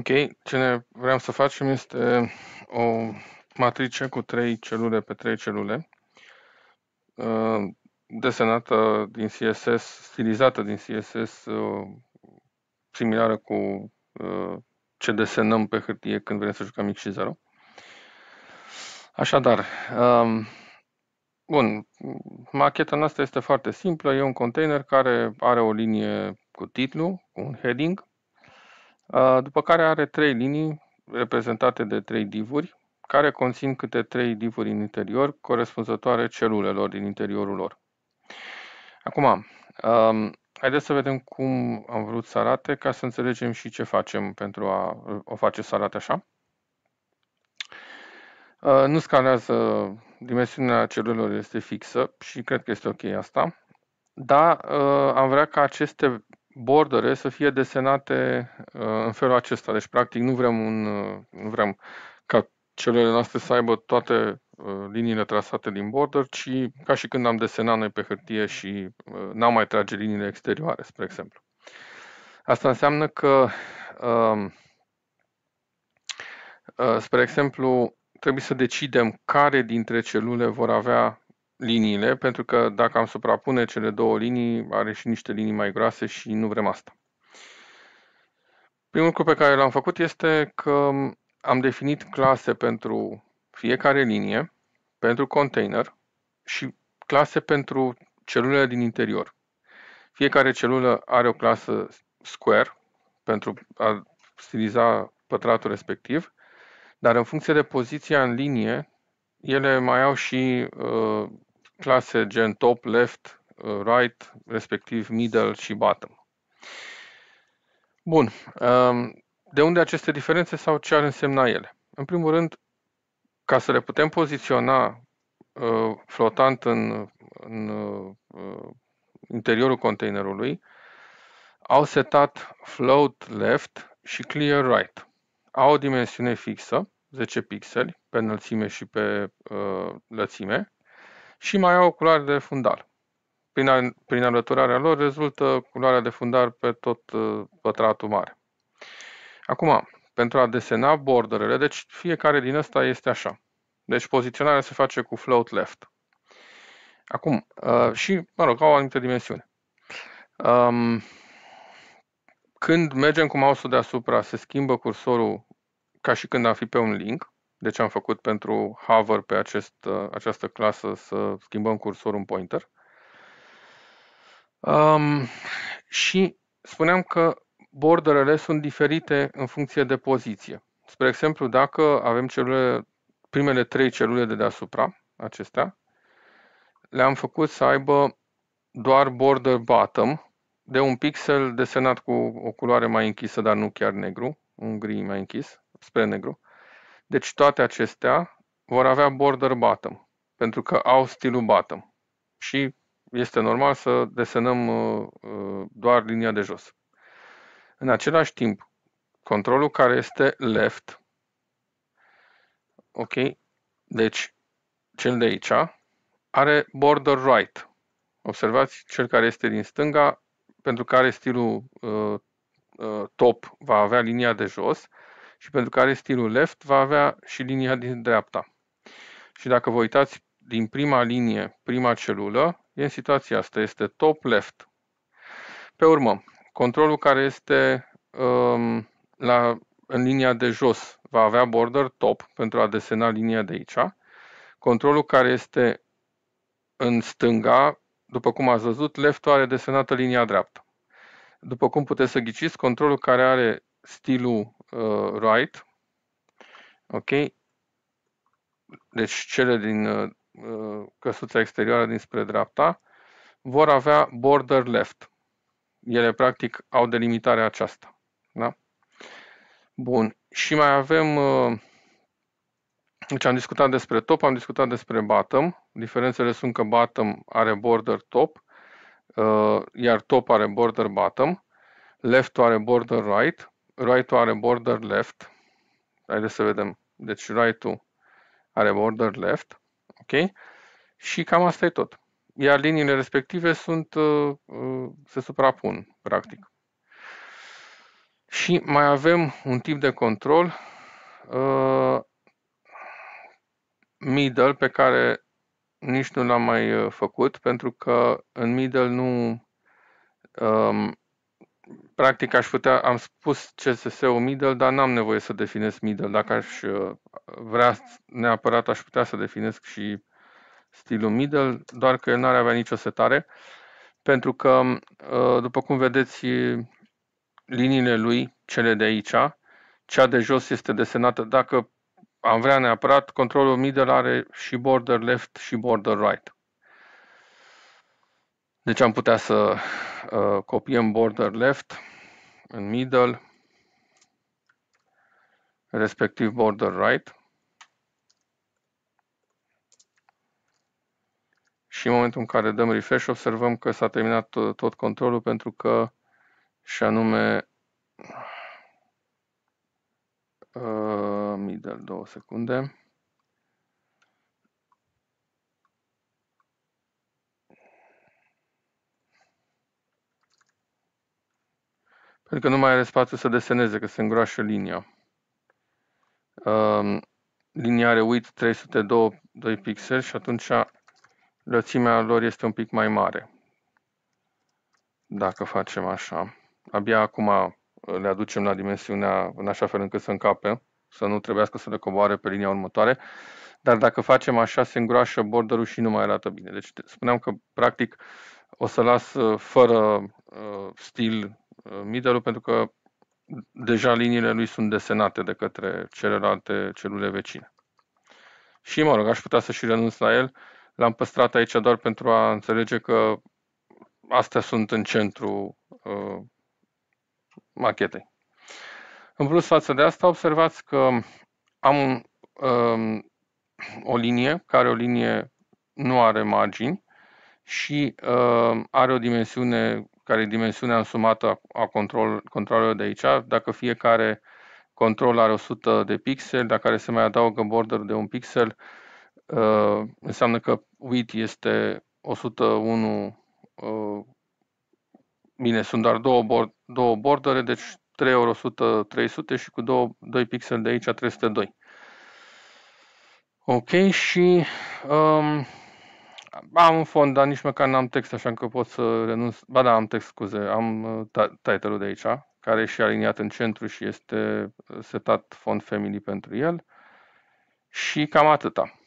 Ok, ce ne vreau să facem este o matrice cu trei celule pe trei celule, uh, desenată din CSS, stilizată din CSS, uh, similară cu uh, ce desenăm pe hârtie când vrem să jucăm X și 0. Așadar, um, bun, macheta noastră este foarte simplă, e un container care are o linie cu titlu, cu un heading, Uh, după care are trei linii reprezentate de trei divuri, care conțin câte trei divuri în interior, corespunzătoare celulelor din interiorul lor. Acum, um, haideți să vedem cum am vrut să arate, ca să înțelegem și ce facem pentru a o face să arate așa. Uh, nu scalează, dimensiunea celulelor este fixă și cred că este ok asta, dar uh, am vrea ca aceste bordere să fie desenate uh, în felul acesta. Deci, practic, nu vrem, un, uh, nu vrem ca celulele noastre să aibă toate uh, liniile trasate din border, ci ca și când am desenat noi pe hârtie și n-am mai trage liniile exterioare, spre exemplu. Asta înseamnă că, um, spre exemplu, trebuie să decidem care dintre celule vor avea liniile, pentru că dacă am suprapune cele două linii, are și niște linii mai groase și nu vrem asta. Primul lucru pe care l-am făcut este că am definit clase pentru fiecare linie, pentru container și clase pentru celulele din interior. Fiecare celulă are o clasă square pentru a stiliza pătratul respectiv, dar în funcție de poziția în linie, ele mai au și uh, clase gen top, left, uh, right, respectiv middle și bottom. Bun. Um, de unde aceste diferențe sau ce ar însemna ele? În primul rând, ca să le putem poziționa uh, flotant în, în uh, interiorul containerului, au setat float left și clear right. Au o dimensiune fixă, 10 pixeli, pe înălțime și pe uh, lățime, și mai au culoare de fundal. Prin, prin alăturarea lor rezultă culoarea de fundal pe tot uh, pătratul mare. Acum, pentru a desena borderele, deci fiecare din ăsta este așa. Deci poziționarea se face cu float left. Acum, uh, și, mă rog, au o anumită dimensiune. Um, când mergem cu mouse-ul deasupra, se schimbă cursorul ca și când am fi pe un link deci am făcut pentru hover pe acest, uh, această clasă să schimbăm cursorul în pointer. Um, și spuneam că borderele sunt diferite în funcție de poziție. Spre exemplu, dacă avem celule, primele trei celule de deasupra, acestea, le-am făcut să aibă doar border bottom de un pixel desenat cu o culoare mai închisă, dar nu chiar negru, un gri mai închis, spre negru. Deci toate acestea vor avea border bottom, pentru că au stilul bottom. Și este normal să desenăm uh, uh, doar linia de jos. În același timp, controlul care este left, ok, deci cel de aici, are border right. Observați, cel care este din stânga, pentru care stilul uh, uh, top va avea linia de jos, și pentru care stilul left va avea și linia din dreapta. Și dacă vă uitați din prima linie, prima celulă, e în situația asta, este top left. Pe urmă, controlul care este um, la, în linia de jos va avea border top pentru a desena linia de aici. Controlul care este în stânga, după cum ați văzut, left are desenată linia dreaptă. După cum puteți să ghiciți, controlul care are stilul uh, right, ok, deci cele din uh, uh, căsuța exterioară dinspre dreapta, vor avea border left. Ele, practic, au delimitarea aceasta. Da? Bun. Și mai avem... Uh, deci am discutat despre top, am discutat despre bottom. Diferențele sunt că bottom are border top, uh, iar top are border bottom. Left are border right right are border left. Haideți să vedem. Deci right-ul are border left. Ok? Și cam asta e tot. Iar liniile respective sunt, uh, uh, se suprapun, practic. Și mai avem un tip de control uh, middle pe care nici nu l-am mai făcut pentru că în middle nu um, practic aș putea, am spus CSS-ul middle, dar n-am nevoie să definesc middle. Dacă aș uh, vrea neapărat, aș putea să definesc și stilul middle, doar că n-ar avea nicio setare, pentru că, uh, după cum vedeți, liniile lui, cele de aici, cea de jos este desenată. Dacă am vrea neapărat, controlul middle are și border left și border right. Deci am putea să uh, copiem border left în middle, respectiv border right. Și în momentul în care dăm refresh, observăm că s-a terminat tot, tot controlul pentru că și anume uh, middle, două secunde. Pentru că nu mai are spațiu să deseneze, că se îngroașă linia. Um, linia are width 302 2 pixeli și atunci lățimea lor este un pic mai mare. Dacă facem așa. Abia acum le aducem la dimensiunea în așa fel încât să încape, să nu trebuiască să le coboare pe linia următoare. Dar dacă facem așa, se îngroașă borderul și nu mai arată bine. Deci spuneam că, practic, o să las uh, fără uh, stil Uh, middle pentru că deja liniile lui sunt desenate de către celelalte celule vecine. Și, mă rog, aș putea să și renunț la el. L-am păstrat aici doar pentru a înțelege că astea sunt în centru uh, machetei. În plus, față de asta, observați că am um, o linie, care o linie nu are margini și uh, are o dimensiune care e dimensiunea însumată a control, controlului de aici, dacă fiecare control are 100 de pixel, dacă care se mai adaugă border de un pixel, uh, înseamnă că width este 101 uh, bine, sunt doar două, bord, două bordere, deci 3 ori 100, 300 și cu 2, 2 pixel de aici 302. Ok, și um, am un fond, dar nici măcar n-am text, așa că pot să renunț. Ba da, am text, scuze, am uh, title-ul de aici, care e și aliniat în centru și este uh, setat fond family pentru el. Și cam atâta.